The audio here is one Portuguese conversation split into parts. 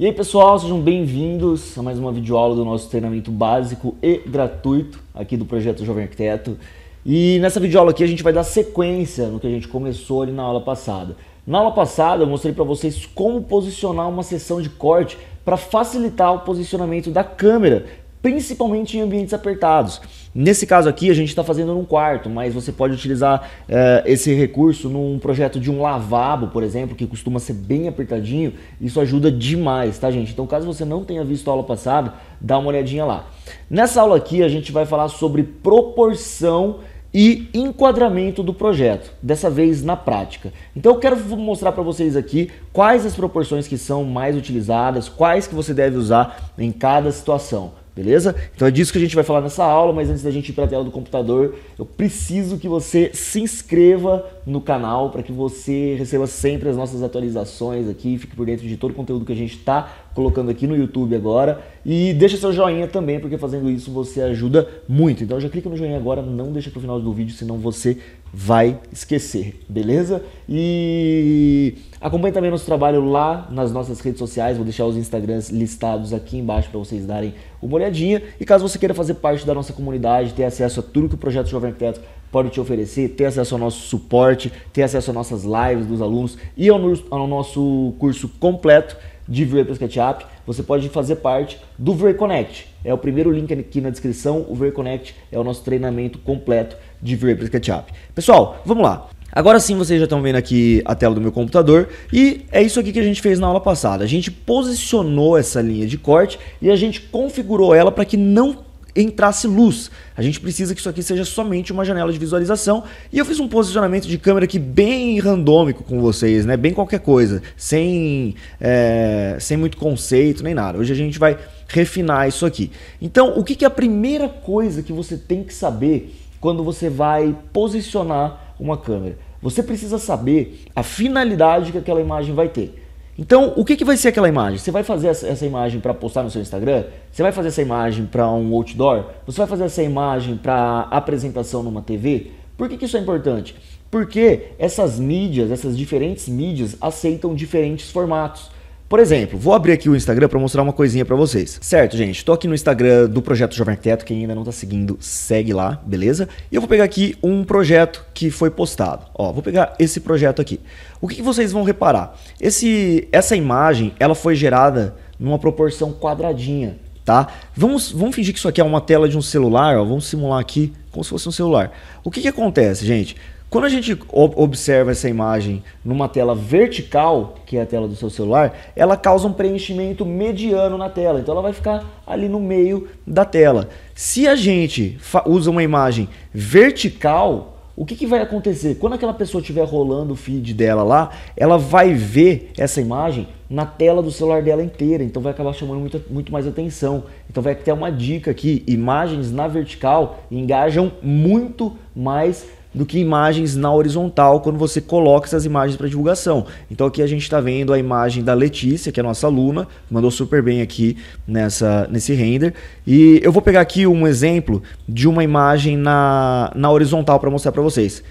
E aí pessoal, sejam bem-vindos a mais uma videoaula do nosso treinamento básico e gratuito aqui do Projeto Jovem Arquiteto. E nessa videoaula aqui a gente vai dar sequência no que a gente começou ali na aula passada. Na aula passada eu mostrei para vocês como posicionar uma seção de corte para facilitar o posicionamento da câmera principalmente em ambientes apertados. Nesse caso aqui, a gente está fazendo num quarto, mas você pode utilizar eh, esse recurso num projeto de um lavabo, por exemplo, que costuma ser bem apertadinho. Isso ajuda demais, tá, gente? Então, caso você não tenha visto a aula passada, dá uma olhadinha lá. Nessa aula aqui, a gente vai falar sobre proporção e enquadramento do projeto, dessa vez na prática. Então eu quero mostrar para vocês aqui quais as proporções que são mais utilizadas, quais que você deve usar em cada situação. Beleza? Então é disso que a gente vai falar nessa aula, mas antes da gente ir para a tela do computador, eu preciso que você se inscreva no canal para que você receba sempre as nossas atualizações aqui, fique por dentro de todo o conteúdo que a gente está colocando aqui no YouTube agora e deixa seu joinha também, porque fazendo isso você ajuda muito. Então já clica no joinha agora, não deixa para o final do vídeo, senão você vai esquecer, beleza? E acompanhe também nosso trabalho lá nas nossas redes sociais, vou deixar os Instagrams listados aqui embaixo para vocês darem uma olhadinha. E caso você queira fazer parte da nossa comunidade, ter acesso a tudo que o projeto Jovem Arquiteto pode te oferecer, ter acesso ao nosso suporte, ter acesso às nossas lives dos alunos e ao, nosso curso completo de VRE para SketchUp, você pode fazer parte do VRE Connect é o primeiro link aqui na descrição. O VerConnect é o nosso treinamento completo de Ver Ketchup. Pessoal, vamos lá. Agora sim vocês já estão vendo aqui a tela do meu computador e é isso aqui que a gente fez na aula passada. A gente posicionou essa linha de corte e a gente configurou ela para que não entrasse luz. A gente precisa que isso aqui seja somente uma janela de visualização. E eu fiz um posicionamento de câmera aqui bem randômico com vocês, né? Bem qualquer coisa, sem, é, sem muito conceito nem nada. Hoje a gente vai refinar isso aqui. Então, o que, que é a primeira coisa que você tem que saber quando você vai posicionar uma câmera? Você precisa saber a finalidade que aquela imagem vai ter. Então, o que, que vai ser aquela imagem? Você vai fazer essa imagem para postar no seu Instagram? Você vai fazer essa imagem para um outdoor? Você vai fazer essa imagem para apresentação numa TV? Por que, que isso é importante? Porque essas mídias, essas diferentes mídias, aceitam diferentes formatos. Por exemplo, vou abrir aqui o Instagram para mostrar uma coisinha para vocês. Certo, gente? Tô aqui no Instagram do Projeto Jovem Arquiteto. Quem ainda não tá seguindo, segue lá, beleza? E eu vou pegar aqui um projeto que foi postado. Ó, vou pegar esse projeto aqui. O que, que vocês vão reparar? Esse, essa imagem, ela foi gerada numa proporção quadradinha, tá? Vamos, vamos fingir que isso aqui é uma tela de um celular, ó. Vamos simular aqui como se fosse um celular. O que, que acontece, gente? Quando a gente observa essa imagem numa tela vertical, que é a tela do seu celular, ela causa um preenchimento mediano na tela. Então ela vai ficar ali no meio da tela. Se a gente usa uma imagem vertical, o que, que vai acontecer? Quando aquela pessoa estiver rolando o feed dela lá, ela vai ver essa imagem na tela do celular dela inteira, então vai acabar chamando muito, muito mais atenção. Então vai ter uma dica aqui: imagens na vertical engajam muito mais do que imagens na horizontal quando você coloca essas imagens para divulgação. Então aqui a gente está vendo a imagem da Letícia, que é nossa aluna, mandou super bem aqui nessa, nesse render. E eu vou pegar aqui um exemplo de uma imagem na, na horizontal para mostrar para vocês.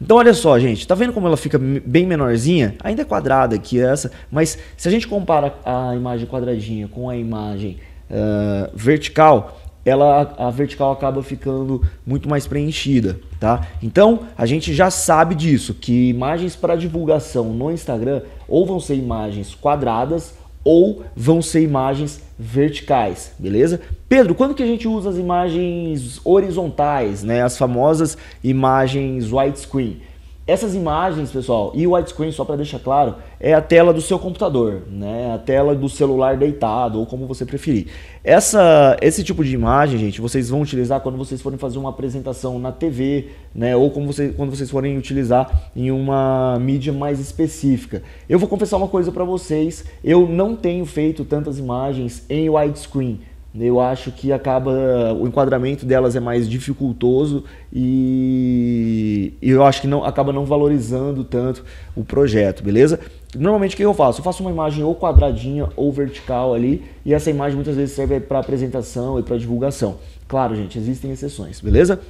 Então olha só, gente, tá vendo como ela fica bem menorzinha? Ainda é quadrada aqui essa, mas se a gente compara a imagem quadradinha com a imagem uh, vertical, ela a vertical acaba ficando muito mais preenchida, tá? Então, a gente já sabe disso, que imagens para divulgação no Instagram ou vão ser imagens quadradas ou vão ser imagens verticais, beleza? Pedro, quando que a gente usa as imagens horizontais, né? As famosas imagens widescreen? Essas imagens, pessoal, e o widescreen, só para deixar claro, é a tela do seu computador, né? É a tela do celular deitado, ou como você preferir. Essa, esse tipo de imagem, gente, vocês vão utilizar quando vocês forem fazer uma apresentação na TV, né? Ou como você, quando vocês forem utilizar em uma mídia mais específica. Eu vou confessar uma coisa para vocês, eu não tenho feito tantas imagens em widescreen eu acho que acaba o enquadramento delas é mais dificultoso e, e, eu acho que não acaba não valorizando tanto o projeto, beleza? Normalmente o que eu faço? Eu faço uma imagem ou quadradinha ou vertical ali e essa imagem muitas vezes serve para apresentação e para divulgação. Claro, gente, existem exceções, beleza?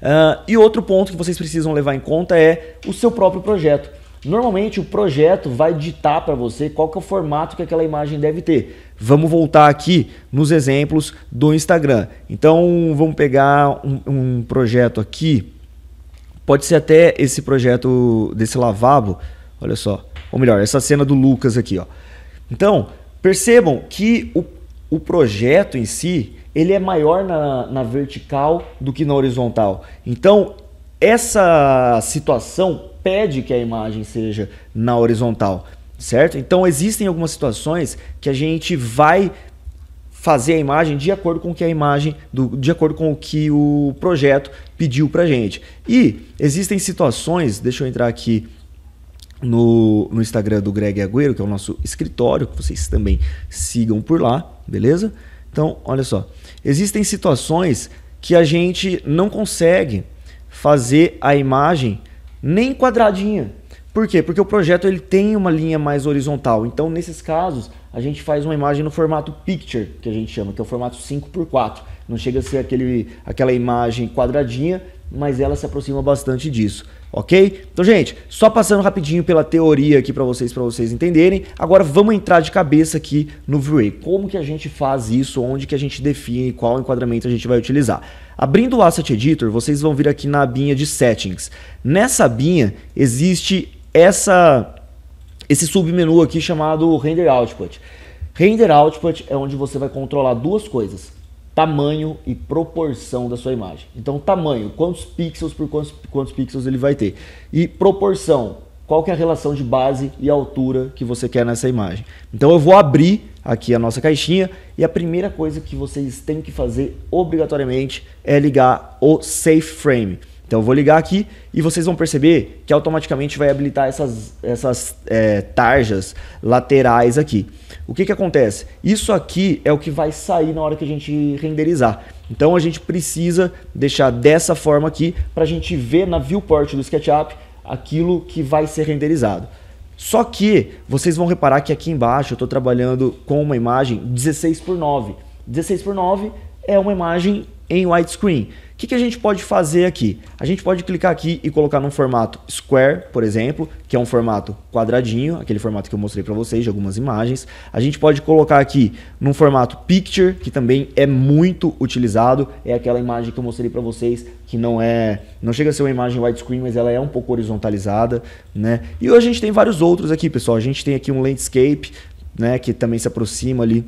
Uh, e outro ponto que vocês precisam levar em conta é o seu próprio projeto. Normalmente o projeto vai ditar para você qual que é o formato que aquela imagem deve ter. Vamos voltar aqui nos exemplos do Instagram. Então vamos pegar um, um projeto aqui. Pode ser até esse projeto desse lavabo. Olha só. Ou melhor, essa cena do Lucas aqui. Ó. Então, percebam que o, o projeto em si ele é maior na, na vertical do que na horizontal. Então, essa situação pede que a imagem seja na horizontal, certo? Então existem algumas situações que a gente vai fazer a imagem de acordo com que a imagem do, de acordo com o que o projeto pediu pra gente. E existem situações, deixa eu entrar aqui no, no Instagram do Greg Agüero, que é o nosso escritório, que vocês também sigam por lá, beleza? Então, olha só. Existem situações que a gente não consegue fazer a imagem nem quadradinha. Por quê? Porque o projeto ele tem uma linha mais horizontal. Então, nesses casos, a gente faz uma imagem no formato picture, que a gente chama, que é o formato 5x4. Não chega a ser aquele, aquela imagem quadradinha, mas ela se aproxima bastante disso. Ok? Então, gente, só passando rapidinho pela teoria aqui para vocês, para vocês entenderem. Agora vamos entrar de cabeça aqui no VRA. Como que a gente faz isso? Onde que a gente define qual enquadramento a gente vai utilizar? Abrindo o Asset Editor, vocês vão vir aqui na abinha de Settings. Nessa abinha existe essa esse submenu aqui chamado Render Output. Render Output é onde você vai controlar duas coisas tamanho e proporção da sua imagem. Então, tamanho, quantos pixels por quantos, quantos pixels ele vai ter. E proporção, qual que é a relação de base e altura que você quer nessa imagem. Então eu vou abrir aqui a nossa caixinha e a primeira coisa que vocês têm que fazer obrigatoriamente é ligar o Safe Frame. Então eu vou ligar aqui e vocês vão perceber que automaticamente vai habilitar essas, essas é, tarjas laterais aqui. O que, que acontece? Isso aqui é o que vai sair na hora que a gente renderizar. Então a gente precisa deixar dessa forma aqui para a gente ver na viewport do SketchUp aquilo que vai ser renderizado. Só que vocês vão reparar que aqui embaixo eu estou trabalhando com uma imagem 16 por 9. 16 por 9 é uma imagem em widescreen que, que a gente pode fazer aqui? A gente pode clicar aqui e colocar num formato square, por exemplo, que é um formato quadradinho, aquele formato que eu mostrei para vocês de algumas imagens. A gente pode colocar aqui num formato picture, que também é muito utilizado, é aquela imagem que eu mostrei para vocês que não é, não chega a ser uma imagem widescreen, mas ela é um pouco horizontalizada, né? E a gente tem vários outros aqui, pessoal. A gente tem aqui um landscape, né, que também se aproxima ali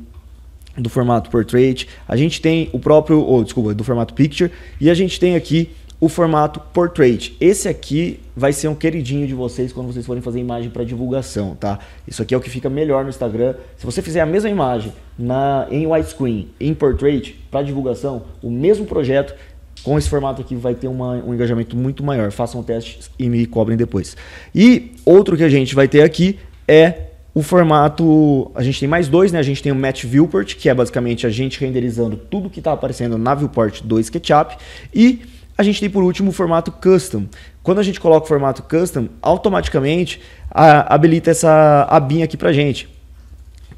do formato portrait, a gente tem o próprio, ou oh, desculpa, do formato picture e a gente tem aqui o formato portrait. Esse aqui vai ser um queridinho de vocês quando vocês forem fazer imagem para divulgação, tá? Isso aqui é o que fica melhor no Instagram. Se você fizer a mesma imagem na em widescreen, em portrait para divulgação, o mesmo projeto com esse formato aqui vai ter uma, um engajamento muito maior. Façam testes e me cobrem depois. E outro que a gente vai ter aqui é o formato, a gente tem mais dois, né? A gente tem o Match Viewport, que é basicamente a gente renderizando tudo que está aparecendo na viewport do SketchUp. E a gente tem por último o formato Custom. Quando a gente coloca o formato Custom, automaticamente a, habilita essa abinha aqui pra gente.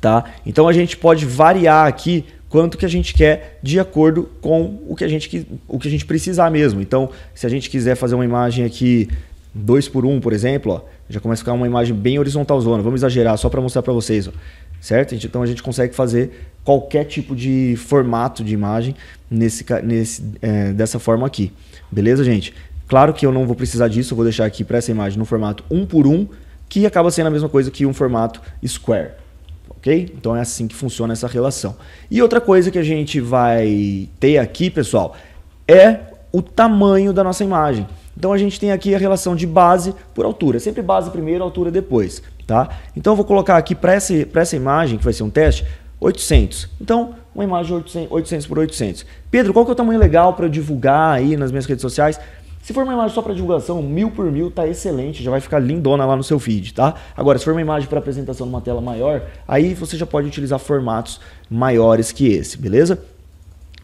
Tá? Então a gente pode variar aqui quanto que a gente quer de acordo com o que a gente, o que a gente precisar mesmo. Então, se a gente quiser fazer uma imagem aqui 2 por 1 um, por exemplo, ó, já começa a ficar uma imagem bem horizontal zona. Vamos exagerar só para mostrar para vocês, ó. certo? Então a gente consegue fazer qualquer tipo de formato de imagem nesse, nesse, é, dessa forma aqui. Beleza, gente? Claro que eu não vou precisar disso, eu vou deixar aqui para essa imagem no formato 1 por 1 que acaba sendo a mesma coisa que um formato square. Ok? Então é assim que funciona essa relação. E outra coisa que a gente vai ter aqui, pessoal, é o tamanho da nossa imagem. Então a gente tem aqui a relação de base por altura, sempre base primeiro, altura depois, tá? Então eu vou colocar aqui para essa, essa imagem, que vai ser um teste, 800. Então, uma imagem 800, 800 por 800. Pedro, qual que é o tamanho legal para divulgar aí nas minhas redes sociais? Se for uma imagem só para divulgação, mil por mil tá excelente, já vai ficar lindona lá no seu feed, tá? Agora, se for uma imagem para apresentação numa tela maior, aí você já pode utilizar formatos maiores que esse, beleza?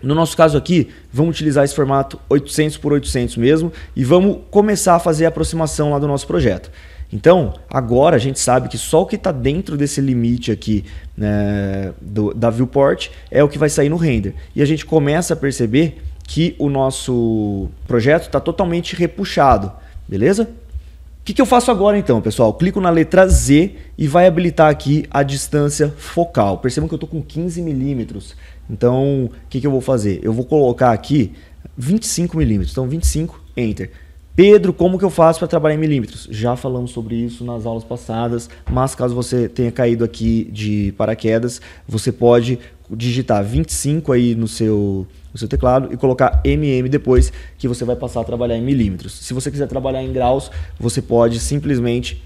No nosso caso aqui, vamos utilizar esse formato 800 por 800 mesmo e vamos começar a fazer a aproximação lá do nosso projeto. Então, agora a gente sabe que só o que está dentro desse limite aqui né, do, da viewport é o que vai sair no render. E a gente começa a perceber que o nosso projeto está totalmente repuxado, beleza? O que, que eu faço agora então, pessoal? Clico na letra Z e vai habilitar aqui a distância focal. Percebam que eu estou com 15 milímetros então, o que, que eu vou fazer? Eu vou colocar aqui 25 milímetros. Então, 25, enter. Pedro, como que eu faço para trabalhar em milímetros? Já falamos sobre isso nas aulas passadas, mas caso você tenha caído aqui de paraquedas, você pode digitar 25 aí no seu, no seu teclado e colocar mm depois, que você vai passar a trabalhar em milímetros. Se você quiser trabalhar em graus, você pode simplesmente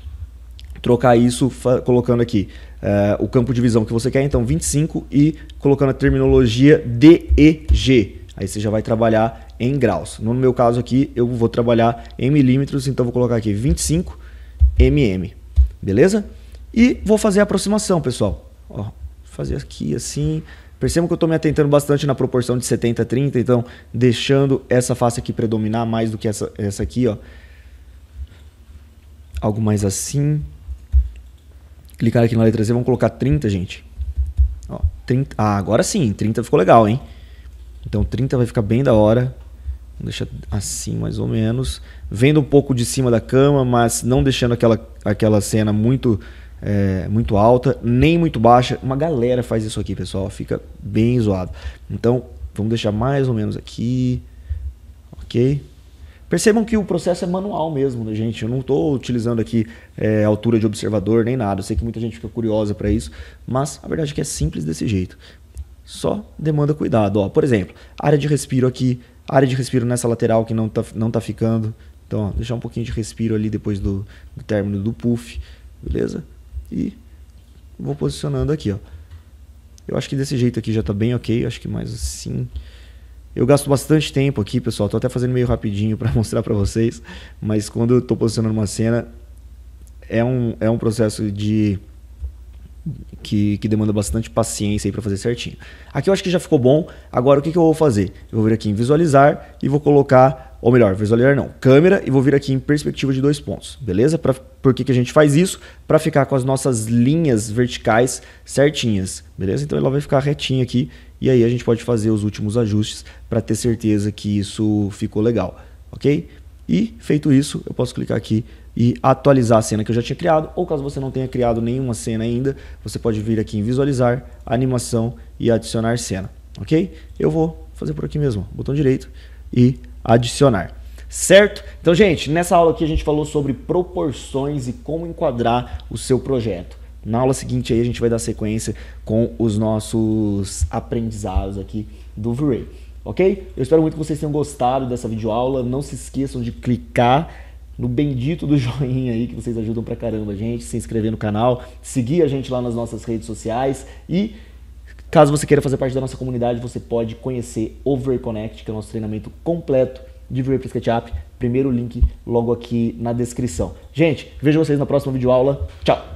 trocar isso colocando aqui uh, o campo de visão que você quer, então 25 e colocando a terminologia DEG. Aí você já vai trabalhar em graus. No meu caso aqui, eu vou trabalhar em milímetros, então vou colocar aqui 25 mm. Beleza? E vou fazer a aproximação, pessoal. Ó, fazer aqui assim. Percebam que eu estou me atentando bastante na proporção de 70 a 30, então deixando essa face aqui predominar mais do que essa, essa aqui, ó. Algo mais assim clicar aqui na letra Z, vamos colocar 30, gente. Ó, 30, ah, agora sim, 30 ficou legal, hein? Então 30 vai ficar bem da hora. Deixa assim mais ou menos. Vendo um pouco de cima da cama, mas não deixando aquela, aquela cena muito é, muito alta, nem muito baixa. Uma galera faz isso aqui, pessoal. Fica bem zoado. Então, vamos deixar mais ou menos aqui. Ok? Percebam que o processo é manual mesmo, né, gente? Eu não estou utilizando aqui é, altura de observador nem nada. Eu sei que muita gente fica curiosa para isso, mas a verdade é que é simples desse jeito. Só demanda cuidado. Ó, por exemplo, área de respiro aqui, área de respiro nessa lateral que não está não tá ficando. Então, ó, deixar um pouquinho de respiro ali depois do, do término do puff, beleza? E vou posicionando aqui, ó. Eu acho que desse jeito aqui já está bem ok. acho que mais assim. Eu gasto bastante tempo aqui, pessoal. Tô até fazendo meio rapidinho para mostrar para vocês, mas quando eu tô posicionando uma cena, é um, é um processo de que, que demanda bastante paciência aí para fazer certinho. Aqui eu acho que já ficou bom. Agora o que, que eu vou fazer? Eu vou vir aqui em visualizar e vou colocar, ou melhor, visualizar não, câmera e vou vir aqui em perspectiva de dois pontos, beleza? Pra, por que, que a gente faz isso? Para ficar com as nossas linhas verticais certinhas, beleza? Então ela vai ficar retinha aqui e aí a gente pode fazer os últimos ajustes para ter certeza que isso ficou legal, ok? E feito isso, eu posso clicar aqui e atualizar a cena que eu já tinha criado, ou caso você não tenha criado nenhuma cena ainda, você pode vir aqui em visualizar, animação e adicionar cena, ok? Eu vou fazer por aqui mesmo, botão direito e adicionar. Certo? Então, gente, nessa aula aqui a gente falou sobre proporções e como enquadrar o seu projeto. Na aula seguinte aí a gente vai dar sequência com os nossos aprendizados aqui do V-Ray, ok? Eu espero muito que vocês tenham gostado dessa videoaula. Não se esqueçam de clicar no bendito do joinha aí que vocês ajudam pra caramba a gente, se inscrever no canal, seguir a gente lá nas nossas redes sociais e caso você queira fazer parte da nossa comunidade, você pode conhecer o Connect, que é o nosso treinamento completo de V-Ray para SketchUp. Primeiro link logo aqui na descrição. Gente, vejo vocês na próxima videoaula. Tchau!